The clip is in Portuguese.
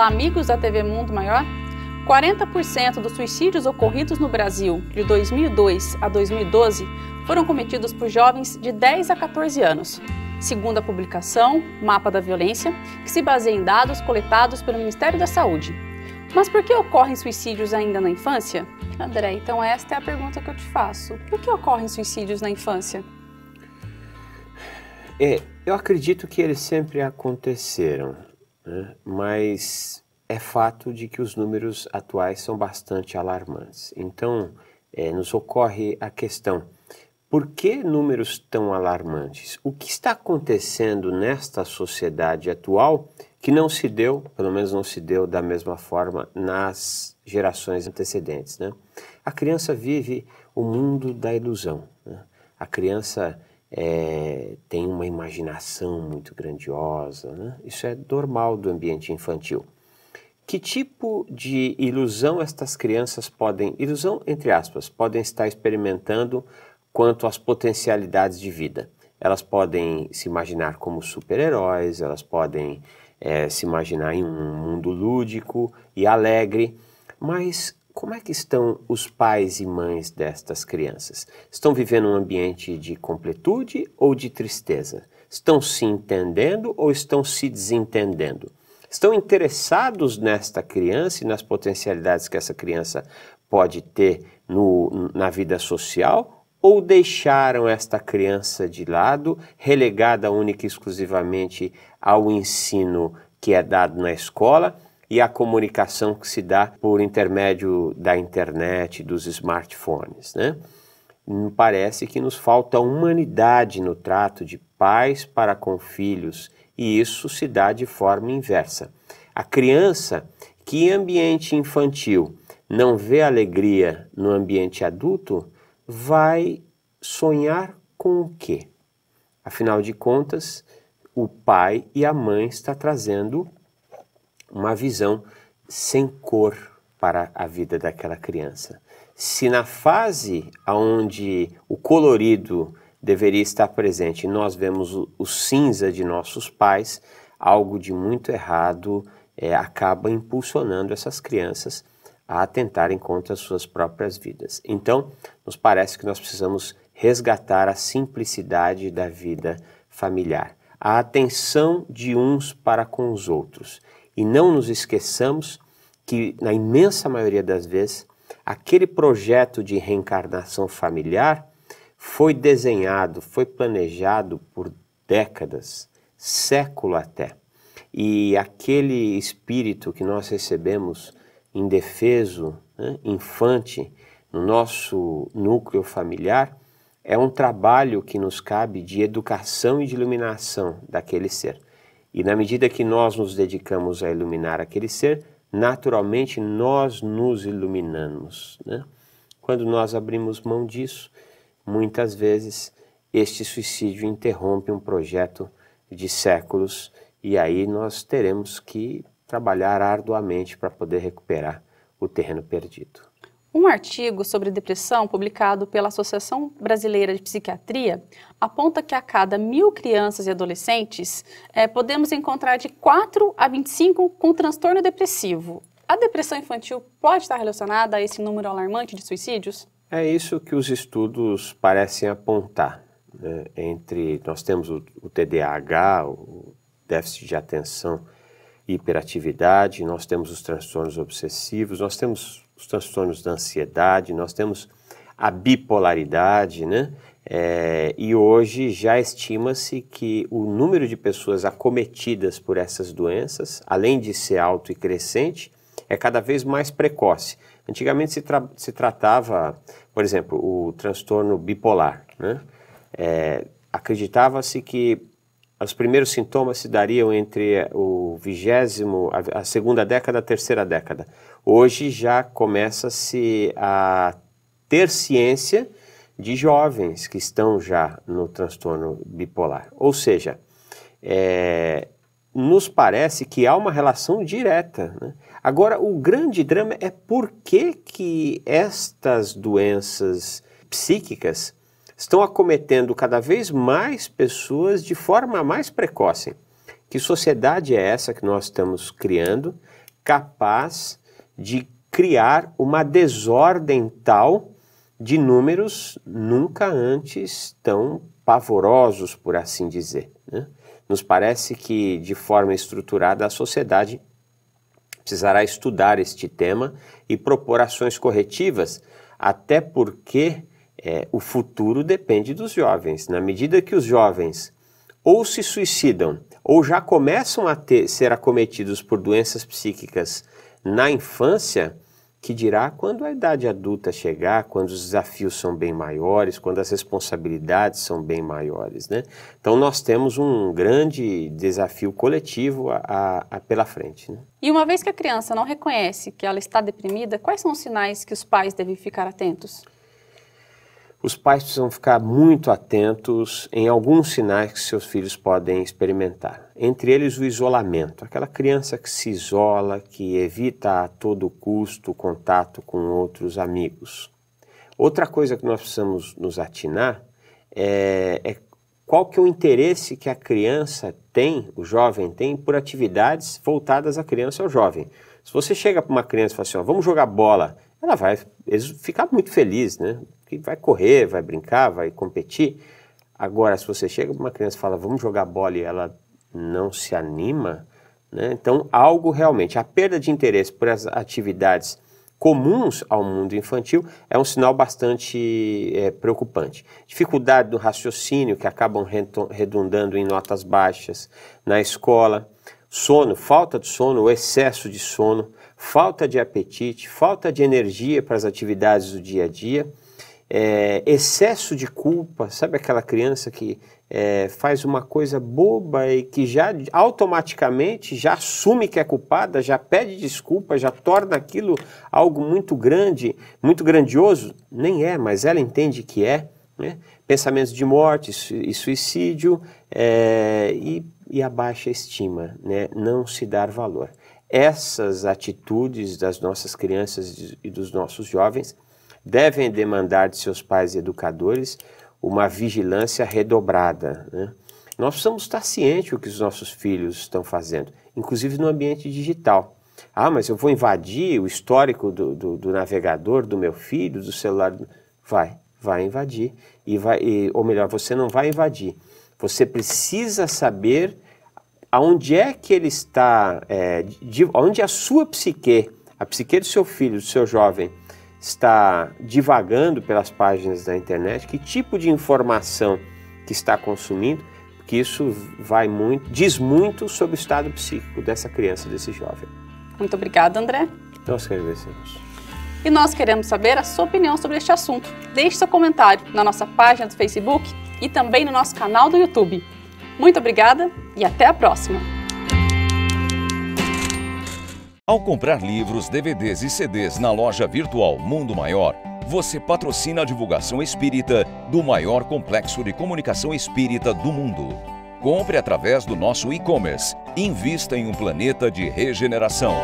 Olá, amigos da TV Mundo Maior. 40% dos suicídios ocorridos no Brasil de 2002 a 2012 foram cometidos por jovens de 10 a 14 anos, segundo a publicação Mapa da Violência, que se baseia em dados coletados pelo Ministério da Saúde. Mas por que ocorrem suicídios ainda na infância? André, então esta é a pergunta que eu te faço. Por que ocorrem suicídios na infância? É, eu acredito que eles sempre aconteceram né? mas é fato de que os números atuais são bastante alarmantes. Então, é, nos ocorre a questão: por que números tão alarmantes? O que está acontecendo nesta sociedade atual que não se deu, pelo menos não se deu da mesma forma nas gerações antecedentes? Né? A criança vive o mundo da ilusão. Né? A criança é, tem uma imaginação muito grandiosa. Né? Isso é normal do ambiente infantil. Que tipo de ilusão estas crianças podem, ilusão entre aspas, podem estar experimentando quanto às potencialidades de vida? Elas podem se imaginar como super-heróis, elas podem é, se imaginar em um mundo lúdico e alegre, mas como é que estão os pais e mães destas crianças? Estão vivendo um ambiente de completude ou de tristeza? Estão se entendendo ou estão se desentendendo? Estão interessados nesta criança e nas potencialidades que essa criança pode ter no, na vida social? Ou deixaram esta criança de lado, relegada única e exclusivamente ao ensino que é dado na escola? e a comunicação que se dá por intermédio da internet, dos smartphones, né? Hum, parece que nos falta humanidade no trato de pais para com filhos e isso se dá de forma inversa. A criança que em ambiente infantil não vê alegria no ambiente adulto vai sonhar com o quê? Afinal de contas, o pai e a mãe está trazendo uma visão sem cor para a vida daquela criança. Se na fase onde o colorido deveria estar presente, nós vemos o, o cinza de nossos pais, algo de muito errado é, acaba impulsionando essas crianças a atentarem contra as suas próprias vidas. Então, nos parece que nós precisamos resgatar a simplicidade da vida familiar, a atenção de uns para com os outros. E não nos esqueçamos que, na imensa maioria das vezes, aquele projeto de reencarnação familiar foi desenhado, foi planejado por décadas, século até. E aquele espírito que nós recebemos indefeso, né, infante, no nosso núcleo familiar, é um trabalho que nos cabe de educação e de iluminação daquele ser. E na medida que nós nos dedicamos a iluminar aquele ser, naturalmente nós nos iluminamos. Né? Quando nós abrimos mão disso, muitas vezes este suicídio interrompe um projeto de séculos e aí nós teremos que trabalhar arduamente para poder recuperar o terreno perdido. Um artigo sobre depressão publicado pela Associação Brasileira de Psiquiatria aponta que a cada mil crianças e adolescentes é, podemos encontrar de 4 a 25 com transtorno depressivo. A depressão infantil pode estar relacionada a esse número alarmante de suicídios? É isso que os estudos parecem apontar. Né? Entre nós temos o, o TDAH, o déficit de atenção e hiperatividade, nós temos os transtornos obsessivos, nós temos os transtornos da ansiedade, nós temos a bipolaridade, né? É, e hoje já estima-se que o número de pessoas acometidas por essas doenças, além de ser alto e crescente, é cada vez mais precoce. Antigamente se, tra se tratava, por exemplo, o transtorno bipolar. Né? É, Acreditava-se que os primeiros sintomas se dariam entre o vigésimo, a segunda década, a terceira década. Hoje já começa-se a ter ciência de jovens que estão já no transtorno bipolar. Ou seja, é, nos parece que há uma relação direta. Né? Agora, o grande drama é por que, que estas doenças psíquicas estão acometendo cada vez mais pessoas de forma mais precoce. Que sociedade é essa que nós estamos criando capaz de criar uma desordem tal de números nunca antes tão pavorosos, por assim dizer? Né? Nos parece que, de forma estruturada, a sociedade precisará estudar este tema e propor ações corretivas, até porque é, o futuro depende dos jovens. Na medida que os jovens ou se suicidam ou já começam a ter, ser acometidos por doenças psíquicas na infância, que dirá quando a idade adulta chegar, quando os desafios são bem maiores, quando as responsabilidades são bem maiores. Né? Então, nós temos um grande desafio coletivo a, a, a pela frente. Né? E uma vez que a criança não reconhece que ela está deprimida, quais são os sinais que os pais devem ficar atentos? Os pais precisam ficar muito atentos em alguns sinais que seus filhos podem experimentar. Entre eles, o isolamento. Aquela criança que se isola, que evita a todo custo o contato com outros amigos. Outra coisa que nós precisamos nos atinar é, é qual que é o interesse que a criança tem, o jovem tem, por atividades voltadas à criança ou ao jovem. Se você chega para uma criança e fala assim, ó, vamos jogar bola, ela vai ficar muito feliz, né? que vai correr, vai brincar, vai competir. Agora, se você chega para uma criança e fala, vamos jogar bola e ela não se anima, né? então algo realmente, a perda de interesse por as atividades comuns ao mundo infantil é um sinal bastante é, preocupante. Dificuldade do raciocínio, que acabam redundando em notas baixas na escola, sono, falta de sono ou excesso de sono, falta de apetite, falta de energia para as atividades do dia a dia é, excesso de culpa, sabe aquela criança que é, faz uma coisa boba e que já automaticamente já assume que é culpada, já pede desculpa, já torna aquilo algo muito grande, muito grandioso? Nem é, mas ela entende que é. Né? Pensamentos de morte e suicídio é, e, e a baixa estima, né? não se dar valor. Essas atitudes das nossas crianças e dos nossos jovens devem demandar de seus pais e educadores uma vigilância redobrada. Né? Nós precisamos estar cientes do que os nossos filhos estão fazendo, inclusive no ambiente digital. Ah, mas eu vou invadir o histórico do, do, do navegador, do meu filho, do celular. Vai, vai invadir. E vai, e, ou melhor, você não vai invadir. Você precisa saber aonde é que ele está, eh, é, de, onde a sua psique, a psique do seu filho, do seu jovem, está divagando pelas páginas da internet, que tipo de informação que está consumindo, porque isso vai muito, diz muito sobre o estado psíquico dessa criança, desse jovem. Muito obrigada, André. Nós agradecemos. E nós queremos saber a sua opinião sobre este assunto. Deixe seu comentário na nossa página do Facebook e também no nosso canal do YouTube. Muito obrigada e até a próxima! Ao comprar livros, DVDs e CDs na loja virtual Mundo Maior, você patrocina a divulgação espírita do maior complexo de comunicação espírita do mundo. Compre através do nosso e-commerce. Invista em um planeta de regeneração.